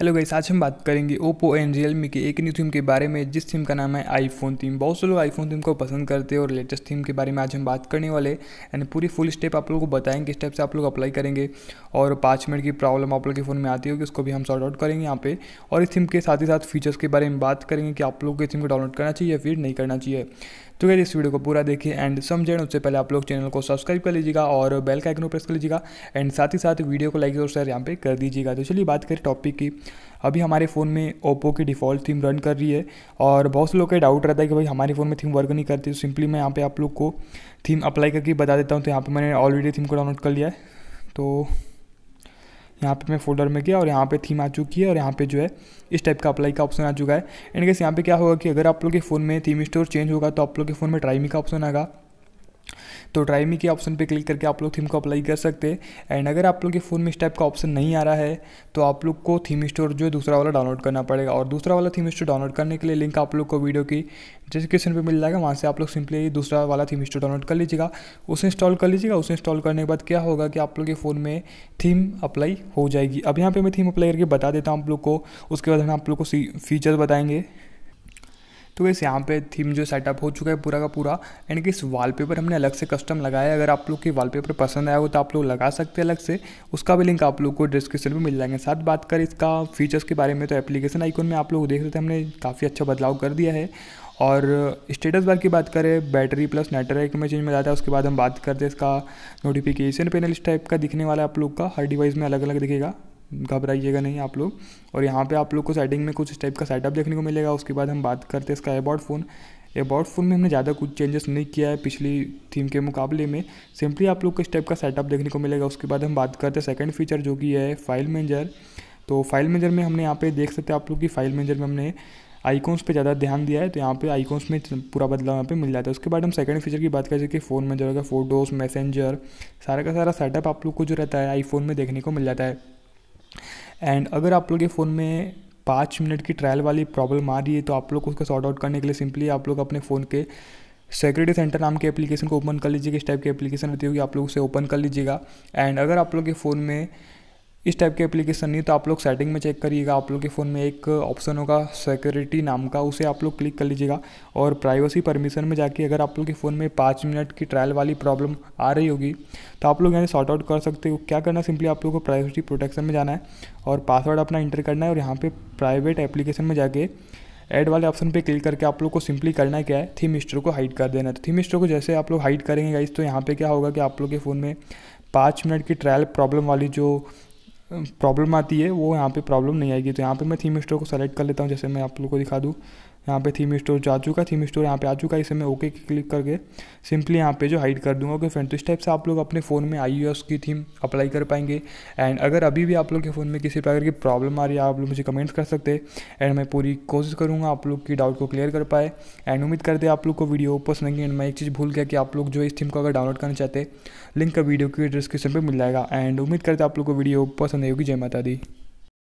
hello guys आज हम बात करेंगे ओप्पो एंड रियलमी के एक न्यू थीम के बारे में जिस थीम का नाम है आईफोन थीम बहुत से लोग आईफोन थीम को पसंद करते हैं और लेटेस्ट थीम के बारे में आज हम बात करने वाले यानी पूरी फुल स्टेप आप लोगों को बताएंगे किस स्टेप से आप लोग अप्लाई करेंगे और पाँच मिनट की प्रॉब्लम आप लोग के फ़ोन में आती होगी उसको भी हम सॉर्ट आउट करेंगे यहाँ पर और इस थीम के साथ ही साथ फीचर्स के बारे में बात करेंगे कि आप लोग को इस थीम को डाउनलोड करना चाहिए या फिर नहीं करना चाहिए तो गई इस वीडियो को पूरा देखिए एंड समझें उससे पहले आप लोग चैनल को सब्सक्राइब कर लीजिएगा और बेल का आइकन प्रेस कर लीजिएगा एंड साथ ही साथ वीडियो को लाइक और शेयर यहाँ पे कर दीजिएगा तो चलिए बात करें टॉपिक की अभी हमारे फ़ोन में ओप्पो की डिफ़ॉल्ट थीम रन कर रही है और बहुत से लोग का डाउट रहता है कि भाई हमारे फ़ोन में थीम वर्क नहीं करती तो सिंपली मैं यहाँ पे आप लोग को थीम अप्लाई करके बता देता हूँ तो यहाँ पे मैंने ऑलरेडी थीम को डाउनलोड कर लिया है तो यहाँ पे मैं फोल्डर में गया और यहाँ पे थीम आ चुकी है और यहाँ पे जो है इस टाइप का अप्लाई का ऑप्शन आ चुका है इनकेस यहाँ पे क्या होगा कि अगर आप लोग के फ़ोन में थीम स्टोर चेंज होगा तो आप लोग के फ़ोन में ट्राई मी का ऑप्शन आएगा तो ट्राई मी के ऑप्शन पे क्लिक करके आप लोग थीम को अप्लाई कर सकते हैं एंड अगर आप लोग के फ़ोन में इस टाइप का ऑप्शन नहीं आ रहा है तो आप लोग को थीम स्टोर जो है दूसरा वाला डाउनलोड करना पड़ेगा और दूसरा वाला थीम स्टोर डाउनलोड करने के लिए लिंक आप लोग को वीडियो की डिस्क्रिप्शन पर मिल जाएगा वहाँ से आप लोग सिंपली दूसरा वाला थीम स्टोर डाउनलोड कर लीजिएगा उसे इंस्टॉल कर लीजिएगा उसे इंस्टॉल करने के बाद क्या होगा कि आप लोग के फ़ोन में थीम अप्लाई हो जाएगी अब यहाँ पर मैं थीम अप्लाई करके बता देता हूँ आप लोग को उसके बाद हम आप लोग को फीचर बताएंगे तो वैसे यहाँ पे थीम जो सेटअप हो चुका है पूरा का पूरा एंड कि इस वॉलपेपर हमने अलग से कस्टम लगाया है अगर आप लोग के वॉलपेपर पसंद आया हो तो आप लोग लगा सकते हैं अलग से उसका भी लिंक आप लोग को डिस्क्रिप्शन में मिल जाएंगे साथ बात करें इसका फीचर्स के बारे में तो एप्लीकेशन आइकोन में आप लोग देख रहे थे हमने काफ़ी अच्छा बदलाव कर दिया है और स्टेटस बार की बात करें बैटरी प्लस नेटवर्क में चेंज में जाता है उसके बाद हम बात करते हैं इसका नोटिफिकेशन पेनल इस टाइप का दिखने वाला है आप लोग का हर डिवाइस में अलग अलग दिखेगा घबराइएगा नहीं आप लोग और यहाँ पे आप लोग को सेटिंग में कुछ इस टाइप का सेटअप देखने को मिलेगा उसके बाद हम बात करते हैं इसका एबॉर्ड फ़ोन एबॉर्ड फ़ोन में हमने ज़्यादा कुछ चेंजेस नहीं किया है पिछली थीम के मुकाबले में सिंपली आप लोग को इस टाइप का सेटअप देखने को मिलेगा उसके बाद हम बात करते हैं सेकेंड फीचर जो कि है फाइल मैनेजर तो फाइल मैनेजर में हमने यहाँ पे देख सकते हैं आप लोग की फाइल मैनेजर में हमने आइकॉन्स पे ज़्यादा ध्यान दिया है तो यहाँ पे आइकॉन्स में पूरा बदलाव यहाँ पे मिल जाता है उसके बाद हम सेकंड फीचर की बात करें कि फ़ोन में जो होगा फ़ोटोज़ मैसेंजर सारा का सारा सेटअप आप लोग को जो रहता है आईफोन में देखने को मिल जाता है एंड अगर आप लोग के फ़ोन में पाँच मिनट की ट्रायल वाली प्रॉब्लम आ रही है तो आप लोग को उसका सॉर्ट आउट करने के लिए सिंपली आप लोग अपने फ़ोन के सेक्रेटरी सेंटर नाम के एप्लीकेशन को ओपन कर लीजिएगा इस टाइप की एप्लीकेशन रहती होगी आप लोग उसे ओपन कर लीजिएगा एंड अगर आप लोग के फ़ोन में इस टाइप की एप्लीकेशन नहीं तो आप लोग सेटिंग में चेक करिएगा आप लोग के फ़ोन में एक ऑप्शन होगा सिक्योरिटी नाम का उसे आप लोग क्लिक कर लीजिएगा और प्राइवेसी परमिशन में जाके अगर आप लोग के फ़ोन में पाँच मिनट की ट्रायल वाली प्रॉब्लम आ रही होगी तो आप लोग यहाँ सॉर्ट आउट कर सकते हो क्या करना सिंपली आप लोग को प्राइवेसी प्रोटेक्शन में जाना है और पासवर्ड अपना इंटर करना है और यहाँ पर प्राइवेट एप्लीकेशन में जाके एड वाले ऑप्शन पे क्लिक करके आप लोग को सिंपली करना क्या है थीम स्टोर को हाइड कर देना है तो थीम स्टोर को जैसे आप लोग हाइड करेंगे गाइस तो यहाँ पे क्या होगा कि आप लोग के फ़ोन में पाँच मिनट की ट्रायल प्रॉब्लम वाली जो प्रॉब्लम आती है वो यहाँ पे प्रॉब्लम नहीं आएगी तो यहाँ पे मैं थीम स्टोर को सेलेक्ट कर लेता हूँ जैसे मैं आप लोगों को दिखा दूँ यहाँ पे थीम स्टोर जा चुका थीम स्टोर यहाँ पे आ चुका है इसे मैं ओके क्लिक करके सिंपली यहाँ पे जो हाइड कर दूंगा ओके फ्रेंड तो इस टाइप से आप लोग अपने फ़ोन में आई की थीम अप्लाई कर पाएंगे एंड अगर अभी भी आप लोग के फ़ोन में किसी प्रकार की प्रॉब्लम आ रही है आप लोग मुझे कमेंट्स कर सकते हैं एंड मैं पूरी कोशिश करूँगा आप लोग की डाउट को क्लियर कर पाए एंड उम्मीद करते आप लोग को वीडियो पसंद आएंगे एंड मैं एक चीज़ भूल गया कि आप लोग जो इस थीम को अगर डाउनलोड करना चाहते लिंक का वीडियो की डिस्क्रिप्शन पर मिल जाएगा एंड उम्मीद करते आप लोग को वीडियो पसंद आएगी जय माता दी